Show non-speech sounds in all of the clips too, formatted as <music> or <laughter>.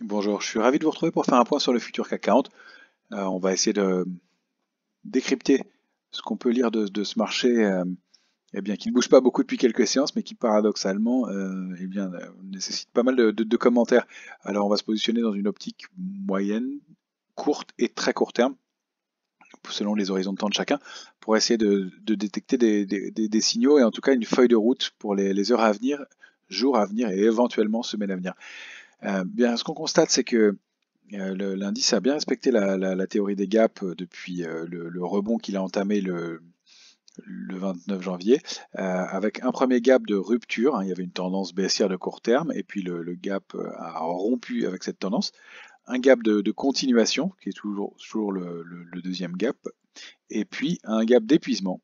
Bonjour, je suis ravi de vous retrouver pour faire un point sur le futur CAC 40. Euh, on va essayer de décrypter ce qu'on peut lire de, ce marché, euh, eh bien, qui ne bouge pas beaucoup depuis quelques séances, mais qui paradoxalement euh, eh bien, nécessite pas mal de, commentaires. Alors on va se positionner dans une optique moyenne, courte et très court terme, selon les horizons de temps de chacun, pour essayer de, détecter des, signaux et en tout cas une feuille de route pour les heures à venir, jours à venir et éventuellement semaines à venir. Euh, ce qu'on constate, c'est que euh, l'indice a bien respecté la, théorie des gaps euh, depuis le, rebond qu'il a entamé le, 29 janvier, avec un premier gap de rupture, hein, il y avait une tendance baissière de court terme, et puis le, gap a rompu avec cette tendance, un gap de, continuation, qui est toujours, toujours le, deuxième gap, et puis un gap d'épuisement,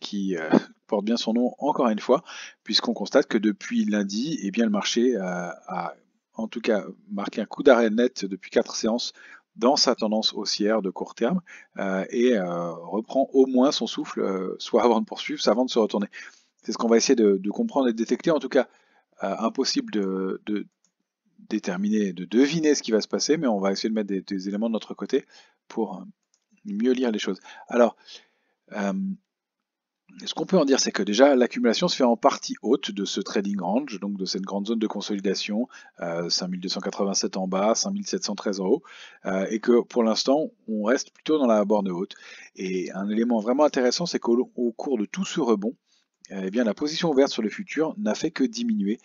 qui <laughs> porte bien son nom encore une fois, puisqu'on constate que depuis lundi, eh bien, le marché a en tout cas marqué un coup d'arrêt net depuis quatre séances dans sa tendance haussière de court terme euh, et euh, reprend au moins son souffle, euh, soit avant de poursuivre, soit avant de se retourner. C'est ce qu'on va essayer de, comprendre et de détecter. En tout cas, impossible de, déterminer, de deviner ce qui va se passer, mais on va essayer de mettre des, des éléments de notre côté pour mieux lire les choses. Alors, ce qu'on peut en dire, c'est que déjà l'accumulation se fait en partie haute de ce trading range, donc de cette grande zone de consolidation, 5287 euh, en bas, 5713 en haut, euh, et que pour l'instant on reste plutôt dans la borne haute. Et un élément vraiment intéressant, c'est qu'au cours de tout ce rebond, euh, eh bien, la position ouverte sur le futur n'a fait que diminuer,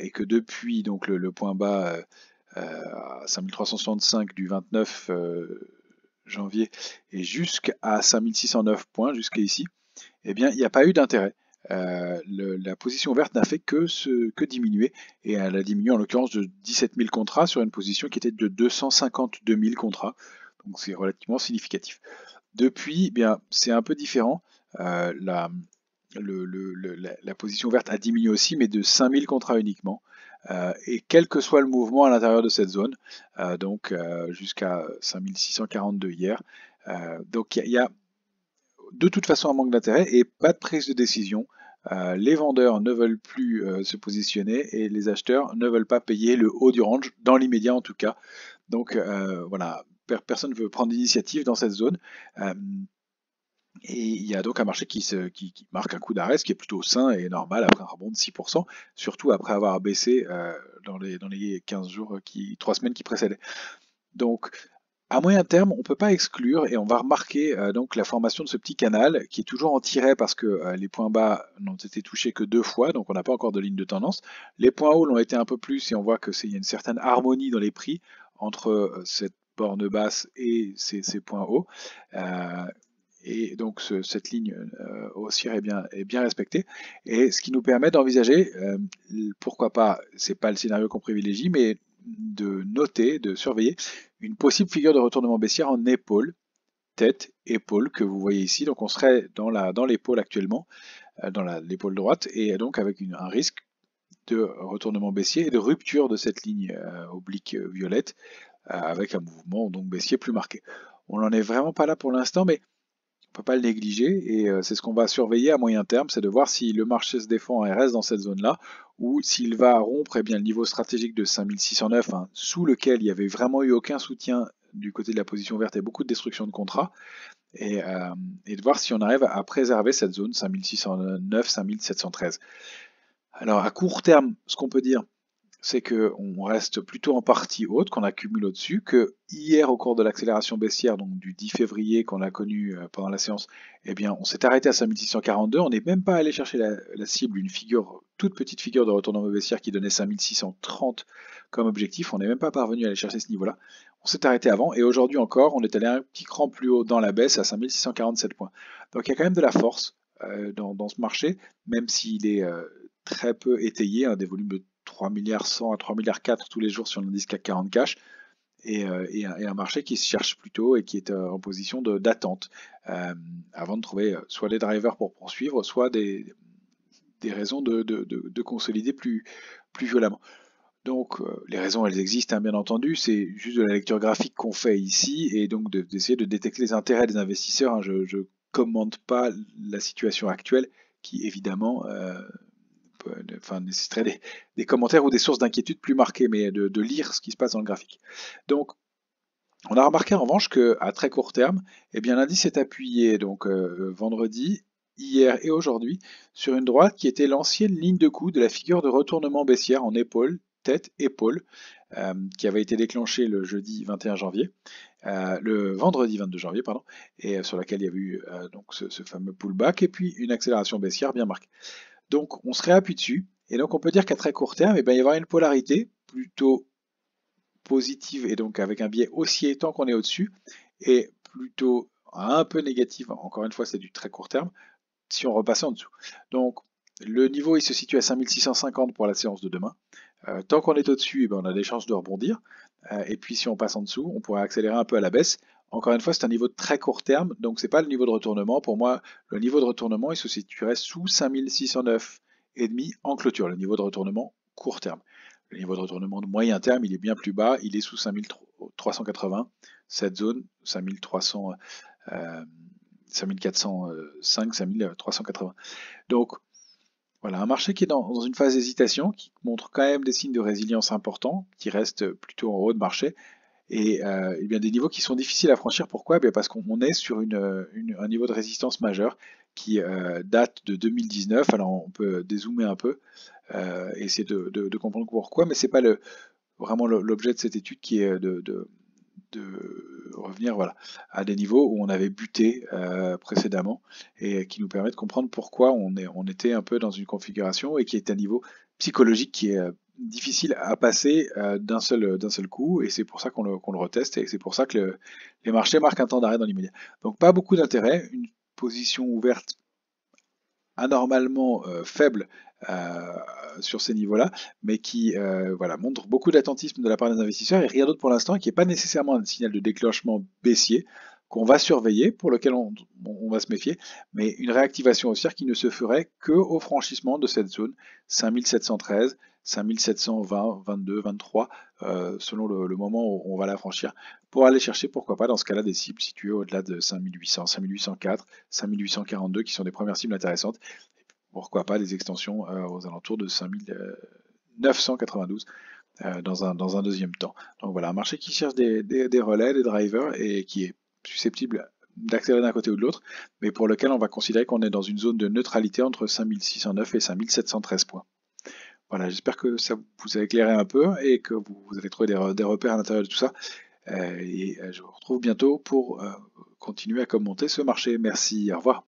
et que depuis donc le, point bas 5365 du 29 janvier et jusqu'à 5609 points, jusqu'à ici, eh bien, il n'y a pas eu d'intérêt. Euh, la position verte n'a fait que, diminuer, et elle a diminué en l'occurrence de 17 000 contrats sur une position qui était de 252 000 contrats, donc c'est relativement significatif. Depuis, eh bien, c'est un peu différent. Euh, la, position verte a diminué aussi, mais de 5 000 contrats uniquement. Euh, et quel que soit le mouvement à l'intérieur de cette zone, donc jusqu'à 5642 hier. donc il y a de toute façon un manque d'intérêt et pas de prise de décision. Euh, les vendeurs ne veulent plus euh, se positionner et les acheteurs ne veulent pas payer le haut du range, dans l'immédiat en tout cas. Donc euh, voilà, personne ne veut prendre d'initiative dans cette zone. et il y a donc un marché qui, marque un coup d'arrêt, ce qui est plutôt sain et normal après un rebond de 6%, surtout après avoir baissé dans les, 15 jours, qui, 3 semaines qui précédaient. Donc à moyen terme, on ne peut pas exclure, et on va remarquer euh, donc la formation de ce petit canal qui est toujours en tiret parce que euh, les points bas n'ont été touchés que deux fois, donc on n'a pas encore de ligne de tendance. Les points hauts l'ont été un peu plus et on voit qu'il y a une certaine harmonie dans les prix entre euh, cette borne basse et ces, points hauts. et donc cette ligne haussière est bien, est bien, respectée, et ce qui nous permet d'envisager, pourquoi pas, c'est pas le scénario qu'on privilégie, mais de noter, de surveiller une possible figure de retournement baissier en épaule, tête, épaule que vous voyez ici. Donc on serait dans l'épaule euh, dans actuellement, dans l'épaule droite, et donc avec un risque de retournement baissier et de rupture de cette ligne euh, oblique euh, violette avec un mouvement donc baissier plus marqué. On n'en est vraiment pas là pour l'instant, mais ne peut pas le négliger et euh, c'est ce qu'on va surveiller à moyen terme, c'est de voir si le marché se défend et reste dans cette zone-là ou s'il va rompre eh bien, le niveau stratégique de 5609 hein, sous lequel il n'y avait vraiment eu aucun soutien du côté de la position verte et beaucoup de destruction de contrats et euh, de voir si on arrive à préserver cette zone 5609-5713. Alors à court terme, ce qu'on peut dire, c'est qu'on reste plutôt en partie haute, qu'on accumule au-dessus, que hier au cours de l'accélération baissière, donc du 10 février qu'on a connu euh, pendant la séance, eh bien on s'est arrêté à 5642, on n'est même pas allé chercher la, cible, une figure, toute petite figure de retournement baissière qui donnait 5630 comme objectif, on n'est même pas parvenu à aller chercher ce niveau-là, on s'est arrêté avant, et aujourd'hui encore, on est allé un petit cran plus haut dans la baisse à 5647 points. Donc il y a quand même de la force euh, dans, ce marché, même s'il est euh, très peu étayé, hein, des volumes de 3 milliards 100 à 3 milliards 4 tous les jours sur l'indice CAC 40 cash. Euh, et, un, marché qui se cherche plutôt et qui est euh, en position d'attente euh, avant de trouver soit les drivers pour poursuivre, soit des, des raisons de, consolider plus, plus violemment. Donc les raisons, elles existent hein, bien entendu, c'est juste de la lecture graphique qu'on fait ici et donc d'essayer de, détecter les intérêts des investisseurs. Hein. je ne commente pas la situation actuelle qui évidemment enfin, des, commentaires ou des sources d'inquiétude plus marquées, mais de, lire ce qui se passe dans le graphique. Donc, on a remarqué en revanche qu'à très court terme, eh bien l'indice est appuyé donc euh, vendredi, hier et aujourd'hui sur une droite qui était l'ancienne ligne de coup de la figure de retournement baissière en épaule, tête, épaule, euh, qui avait été déclenchée le jeudi 21 janvier, euh, le vendredi 22 janvier, pardon, et sur laquelle il y a eu donc ce, ce, fameux pullback et puis une accélération baissière bien marquée. Donc on se réappuie dessus. Et donc on peut dire qu'à très court terme, eh ben, il va y avoir une polarité plutôt positive et donc avec un biais haussier tant qu'on est au-dessus, et plutôt un peu négative, encore une fois c'est du très court terme, si on repasse en dessous. Donc le niveau il se situe à 5650 pour la séance de demain. Euh, tant qu'on est au-dessus, eh ben, on a des chances de rebondir. Euh, et puis si on passe en dessous, on pourrait accélérer un peu à la baisse. Encore une fois, c'est un niveau très court terme, donc ce n'est pas le niveau de retournement. Pour moi, le niveau de retournement, il se situerait sous 5609,5 en clôture, le niveau de retournement court terme. Le niveau de retournement de moyen terme, il est bien plus bas, il est sous 5380, cette zone 5300, 5405, 5380. Donc voilà, un marché qui est dans, dans une phase d'hésitation, qui montre quand même des signes de résilience importants, qui reste plutôt en haut de marché, et, euh, eh bien des niveaux qui sont difficiles à franchir. Pourquoi eh Parce qu'on est sur euh, un niveau de résistance majeur qui euh, date de 2019. Alors on peut dézoomer un peu, et essayer de, comprendre pourquoi, mais ce n'est pas le, vraiment l'objet de cette étude qui est de, revenir voilà, à des niveaux où on avait buté précédemment et qui nous permet de comprendre pourquoi on, est, on était un peu dans une configuration et qui est un niveau psychologique qui est difficile à passer euh, euh, d'un seul, coup, et c'est pour ça qu'on le, reteste, et c'est pour ça que les marchés marquent un temps d'arrêt dans l'immédiat. Donc pas beaucoup d'intérêt, une position ouverte anormalement euh, faible sur ces niveaux-là, mais qui voilà, montre beaucoup d'attentisme de la part des investisseurs et rien d'autre pour l'instant, qui n'est pas nécessairement un signal de déclenchement baissier qu'on va surveiller, pour lequel on, va se méfier, mais une réactivation haussière qui ne se ferait qu'au franchissement de cette zone 5713, 5720, 22, 23, selon le, moment où on va la franchir, pour aller chercher, pourquoi pas, dans ce cas-là, des cibles situées au-delà de 5800, 5804, 5842, qui sont des premières cibles intéressantes, et pourquoi pas des extensions euh, aux alentours de 5992. Euh, euh, dans, un, dans un deuxième temps. Donc voilà, un marché qui cherche des, des relais, des drivers et qui est susceptible d'accélérer d'un côté ou de l'autre, mais pour lequel on va considérer qu'on est dans une zone de neutralité entre 5609 et 5713 points. Voilà, j'espère que ça vous a éclairé un peu et que vous, avez trouvé des, repères à l'intérieur de tout ça. Euh, et euh, je vous retrouve bientôt pour euh, continuer à commenter ce marché. Merci, au revoir.